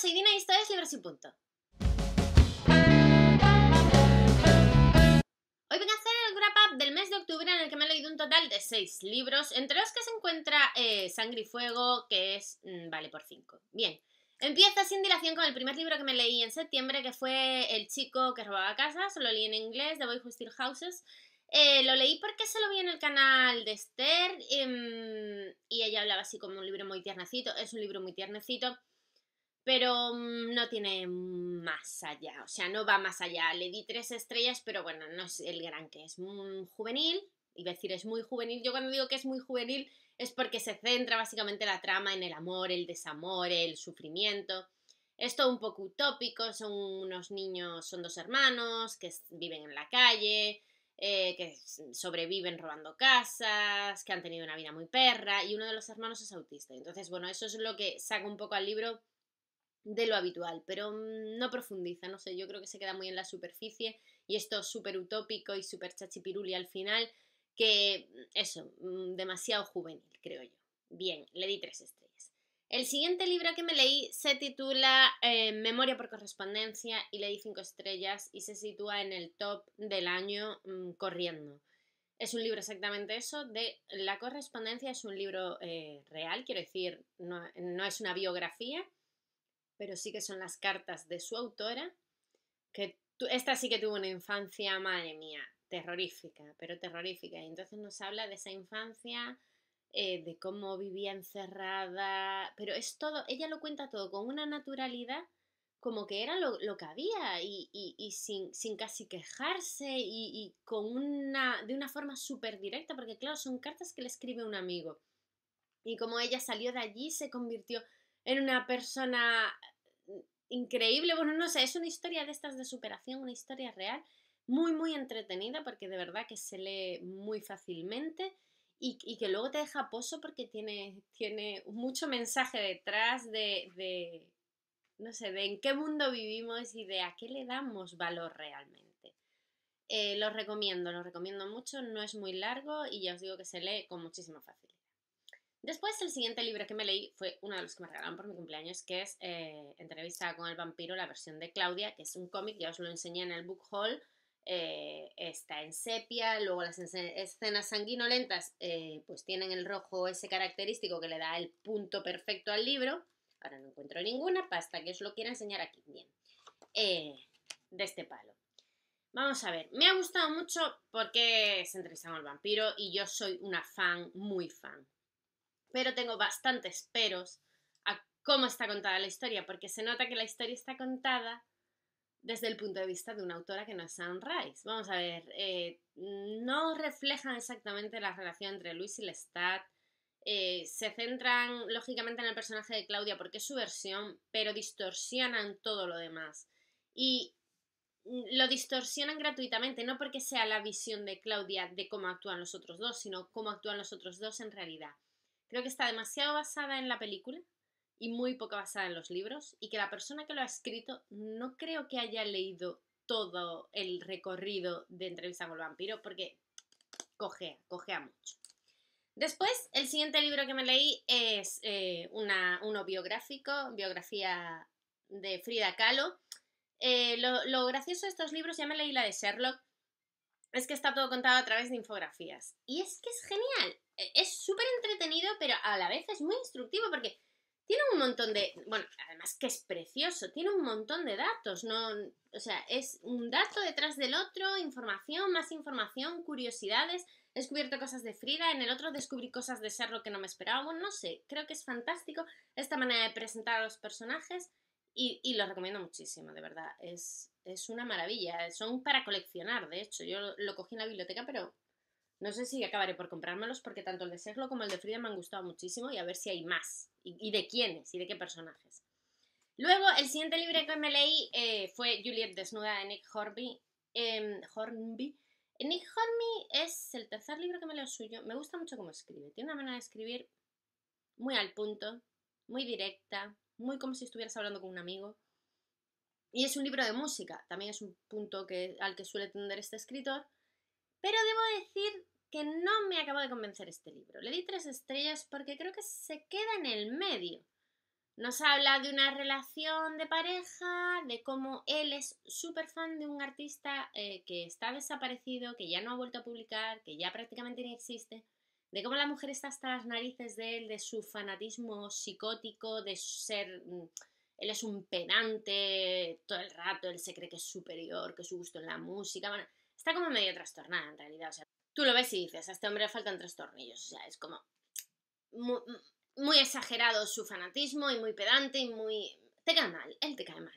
soy Dina y esto es Libros sin Punto. Hoy voy a hacer el wrap up del mes de octubre en el que me he leído un total de 6 libros, entre los que se encuentra eh, Sangre y Fuego, que es. Mm, vale, por 5. Bien. empiezo sin dilación con el primer libro que me leí en septiembre, que fue El chico que robaba casas. Lo leí en inglés, de Boy Who Steal Houses. Eh, lo leí porque se lo vi en el canal de Esther em, y ella hablaba así como un libro muy tiernecito. Es un libro muy tiernecito pero mm, no tiene más allá, o sea, no va más allá. Le di tres estrellas, pero bueno, no es el gran que es muy mm, juvenil, y decir es muy juvenil, yo cuando digo que es muy juvenil es porque se centra básicamente la trama en el amor, el desamor, el sufrimiento. Es todo un poco utópico, son unos niños, son dos hermanos que viven en la calle, eh, que sobreviven robando casas, que han tenido una vida muy perra y uno de los hermanos es autista. Entonces, bueno, eso es lo que saca un poco al libro de lo habitual, pero mm, no profundiza, no sé, yo creo que se queda muy en la superficie y esto es súper utópico y súper chachipiruli al final, que mm, eso, mm, demasiado juvenil, creo yo. Bien, le di tres estrellas. El siguiente libro que me leí se titula eh, Memoria por correspondencia y le di cinco estrellas y se sitúa en el top del año corriendo. Es un libro exactamente eso, de la correspondencia, es un libro eh, real, quiero decir, no es una biografía, pero sí que son las cartas de su autora, que esta sí que tuvo una infancia, madre mía, terrorífica, pero terrorífica. Y entonces nos habla de esa infancia, eh, de cómo vivía encerrada, pero es todo, ella lo cuenta todo con una naturalidad como que era lo, que había y, y, sin, sin, casi quejarse y, y, con una, de una forma súper directa, porque claro, son cartas que le escribe un amigo. Y como ella salió de allí, se convirtió en una persona mm, increíble. Bueno, no sé, es una historia de estas de superación, una historia real, muy, muy entretenida porque de verdad que se lee muy fácilmente y, que luego te deja pozo porque tiene, tiene mucho mensaje detrás de, no sé, de en qué mundo vivimos y de a qué le damos valor realmente. Eh, lo recomiendo, lo recomiendo mucho, no es muy largo y ya os digo que se lee con muchísima facilidad. Después, el siguiente libro que me leí fue uno de los que me regalaron por mi cumpleaños, que es eh, Entrevista con el vampiro, la versión de Claudia, que es un cómic, ya os lo enseñé en el book haul. Eh, está en sepia, luego las escenas sanguinolentas eh, pues tienen el rojo ese característico que le da el punto perfecto al libro. Ahora no encuentro ninguna, pasta que os lo quiera enseñar aquí. Bien, de este palo. Vamos a ver, me ha gustado mucho porque se entrevista el vampiro y yo soy una fan, muy fan pero tengo bastantes peros a cómo está contada la historia, porque se nota que la historia está contada desde el punto de vista de una autora que no es Anne Rice. Vamos a ver, eh, no reflejan exactamente la relación entre Luis y Lestat. Eh, se centran lógicamente en el personaje de Claudia porque es su versión, pero distorsionan todo lo demás. Y lo distorsionan gratuitamente, no porque sea la visión de Claudia de cómo actúan los otros dos, sino cómo actúan los otros dos en realidad. Creo que está demasiado basada en la película y muy poco basada en los libros y que la persona que lo ha escrito no creo que haya leído todo el recorrido de Entrevista con el vampiro porque cogea, cogea mucho. Después, el siguiente libro que me leí es eh, una, uno biográfico, biografía de Frida Kahlo. Eh, lo, lo gracioso de estos libros, ya me leí la de Sherlock, es que está todo contado a través de infografías. Y es que es genial, e, es súper pero a la vez es muy instructivo porque tiene un montón de. Bueno, además que es precioso, tiene un montón de datos, ¿no? O sea, es un dato detrás del otro, información, más información, curiosidades. He descubierto cosas de Frida, en el otro descubrí cosas de Serlo que no me esperaba. no sé, creo que es fantástico esta manera de presentar a los personajes y, los recomiendo muchísimo, de verdad. Es, es una maravilla. Son para coleccionar, de hecho. Yo lo cogí en la biblioteca, pero no sé si acabaré por comprármelos porque tanto el de Serlo como el de Frida me han gustado muchísimo y a ver si hay más. Y, de quiénes y de qué personajes. Luego, el siguiente libro que me leí eh, fue Juliet Desnuda de Nick Horby. Em, Hornby. Nick Hornby es el tercer libro que me leo suyo. Me gusta mucho cómo escribe. Tiene una manera de escribir muy al punto, muy directa, muy como si estuvieras hablando con un amigo. Y es un libro de música, también es un punto que, al que suele tender este escritor. Pero debo decir que no me acabo de convencer este libro. Le di tres estrellas porque creo que se queda en el medio. Nos habla de una relación de pareja, de cómo él es súper fan de un artista eh, que está desaparecido, que ya no ha vuelto a publicar, que ya prácticamente ni existe, de cómo la mujer está hasta las narices de él, de su fanatismo psicótico, de ser... Mm, él es un penante todo el rato, él se cree que es superior, que su gusto en la música... Bueno, está como medio trastornada en realidad, o sea, tú lo ves y dices, a este hombre faltan tres tornillos. O sea, es como muy, exagerado su fanatismo y muy pedante y muy... Te cae mal, él te cae mal.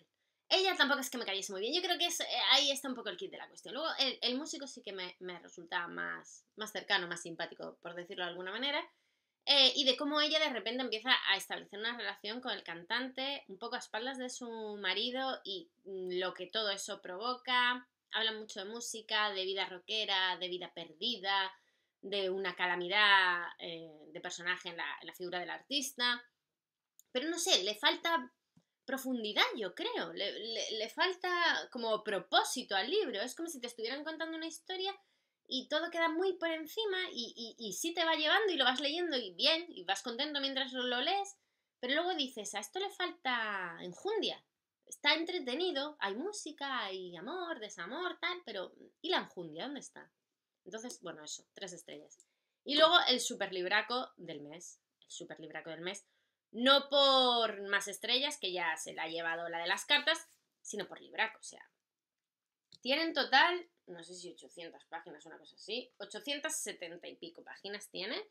Ella tampoco es que me cayese muy bien. Yo creo que eh, ahí está un poco el kit de la cuestión. Luego, el, músico sí que me, resulta más, más cercano, más simpático, por decirlo de alguna manera. Eh, y de cómo ella de repente empieza a establecer una relación con el cantante, un poco a espaldas de su marido y mm, lo que todo eso provoca. Hablan mucho de música, de vida rockera, de vida perdida, de una calamidad eh, de personaje en la, figura del artista. Pero no sé, le falta profundidad, yo creo. Le, falta como propósito al libro. Es como si te estuvieran contando una historia y todo queda muy por encima y, y sí te va llevando y lo vas leyendo y bien, y vas contento mientras lo lees, pero luego dices, a esto le falta enjundia, está entretenido, hay música, hay amor, desamor, tal, pero ¿y la enjundia? ¿Dónde está? Entonces, bueno, eso, tres estrellas. Y luego el libraco del mes, el libraco del mes, no por más estrellas, que ya se la ha llevado la de las cartas, sino por libraco, o sea. tiene en total, no sé si 800 páginas, una cosa así, 870 y pico páginas tiene.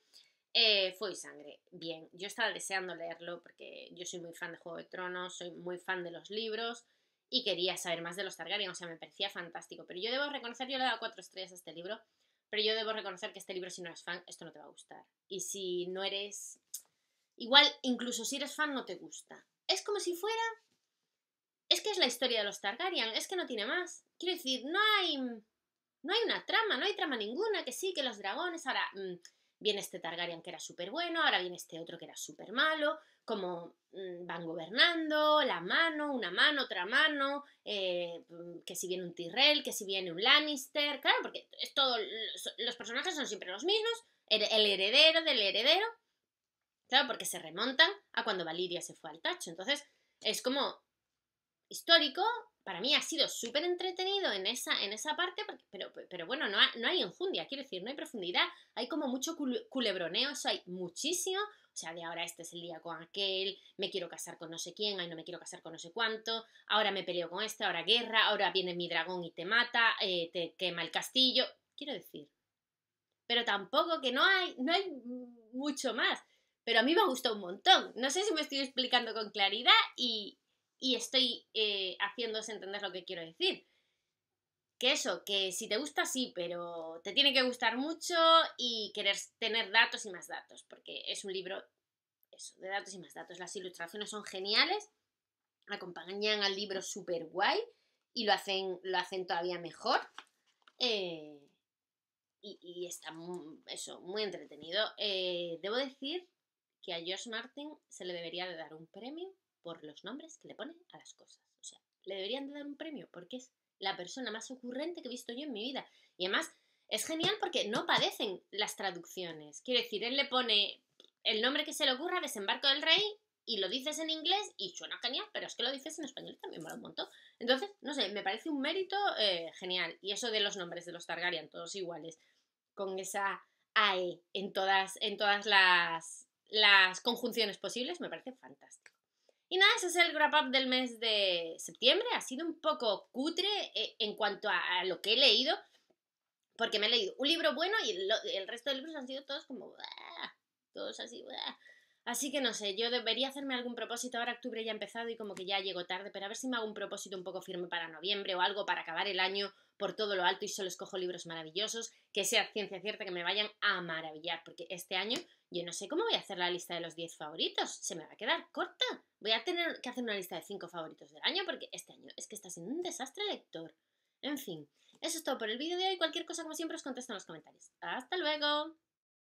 Eh, Fue Sangre. Bien, yo estaba deseando leerlo porque yo soy muy fan de Juego de Tronos, soy muy fan de los libros y quería saber más de los Targaryen, o sea, me parecía fantástico. Pero yo debo reconocer, yo le he dado cuatro estrellas a este libro, pero yo debo reconocer que este libro, si no eres fan, esto no te va a gustar. Y si no eres. Igual, incluso si eres fan, no te gusta. Es como si fuera. Es que es la historia de los Targaryen, es que no tiene más. Quiero decir, no hay. No hay una trama, no hay trama ninguna, que sí, que los dragones. Ahora. Mm, viene este Targaryen que era súper bueno, ahora viene este otro que era súper malo, como mm, van gobernando, la mano, una mano, otra mano, eh, mm, que si viene un Tyrell, que si viene un Lannister, claro, porque es los, personajes son siempre los mismos, el, heredero del heredero, claro, porque se remontan a cuando Valiria se fue al tacho, entonces es como histórico para mí ha sido súper entretenido en esa, en esa parte, pero, pero bueno, no, hay enjundia, quiero decir, no hay profundidad, hay como mucho culebroneo, eso hay muchísimo, o sea, de ahora este es el día con aquel, me quiero casar con no sé quién, ahí no me quiero casar con no sé cuánto, ahora me peleo con este, ahora guerra, ahora viene mi dragón y te mata, eh, te quema el castillo, quiero decir. Pero tampoco que no hay, no hay mucho más. Pero a mí me ha gustado un montón. No sé si me estoy explicando con claridad y, y estoy eh, haciéndose entender lo que quiero decir. Que eso, que si te gusta, sí, pero te tiene que gustar mucho y querer tener datos y más datos, porque es un libro eso, de datos y más datos. Las ilustraciones son geniales, acompañan al libro súper guay y lo hacen, lo hacen todavía mejor. Eh, y, está muy, eso, muy entretenido. Eh, debo decir que a George Martin se le debería de dar un premio por los nombres que le ponen a las cosas. O sea, le deberían de dar un premio porque es la persona más ocurrente que he visto yo en mi vida. Y además es genial porque no padecen las traducciones. Quiere decir, él le pone el nombre que se le ocurra, Desembarco del Rey, y lo dices en inglés y suena genial, pero es que lo dices en español también vale un montón. Entonces, no sé, me parece un mérito eh, genial. Y eso de los nombres de los Targaryen, todos iguales, con esa AE en todas, en todas las, las conjunciones posibles, me parece fantástico. Y nada, ese es el wrap up del mes de septiembre. Ha sido un poco cutre eh, en cuanto a lo que he leído, porque me he leído un libro bueno y el, resto de libros han sido todos como. Todos así. Así que no sé, yo debería hacerme algún propósito. Ahora octubre ya ha empezado y como que ya llego tarde, pero a ver si me hago un propósito un poco firme para noviembre o algo para acabar el año por todo lo alto y solo escojo libros maravillosos, que sea ciencia cierta, que me vayan a maravillar, porque este año yo no sé cómo voy a hacer la lista de los 10 favoritos, se me va a quedar corta. Voy a tener que hacer una lista de 5 favoritos del año, porque este año es que está siendo un desastre lector. En fin, eso es todo por el vídeo de hoy. Cualquier cosa, como siempre, os contesto en los comentarios. ¡Hasta luego!